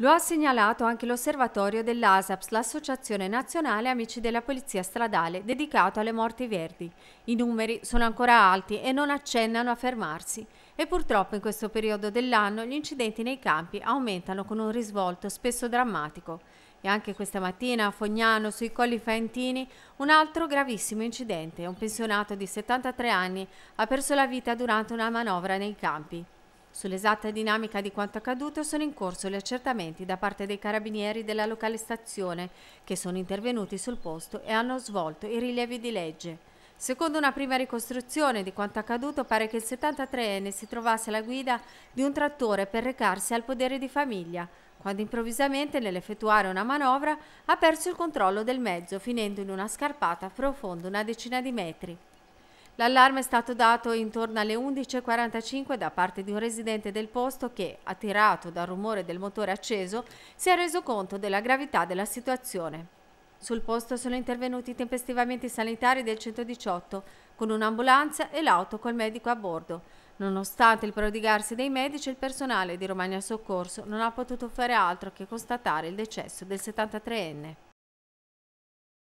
Lo ha segnalato anche l'osservatorio dell'ASAPS, l'Associazione Nazionale Amici della Polizia Stradale, dedicato alle morti verdi. I numeri sono ancora alti e non accennano a fermarsi. E purtroppo in questo periodo dell'anno gli incidenti nei campi aumentano con un risvolto spesso drammatico. E anche questa mattina a Fognano, sui colli faentini, un altro gravissimo incidente. Un pensionato di 73 anni ha perso la vita durante una manovra nei campi. Sull'esatta dinamica di quanto accaduto sono in corso gli accertamenti da parte dei carabinieri della locale stazione che sono intervenuti sul posto e hanno svolto i rilievi di legge. Secondo una prima ricostruzione di quanto accaduto pare che il 73enne si trovasse alla guida di un trattore per recarsi al podere di famiglia, quando improvvisamente nell'effettuare una manovra ha perso il controllo del mezzo finendo in una scarpata profonda una decina di metri. L'allarme è stato dato intorno alle 11.45 da parte di un residente del posto che, attirato dal rumore del motore acceso, si è reso conto della gravità della situazione. Sul posto sono intervenuti tempestivamente i sanitari del 118 con un'ambulanza e l'auto col medico a bordo. Nonostante il prodigarsi dei medici, il personale di Romagna Soccorso non ha potuto fare altro che constatare il decesso del 73enne.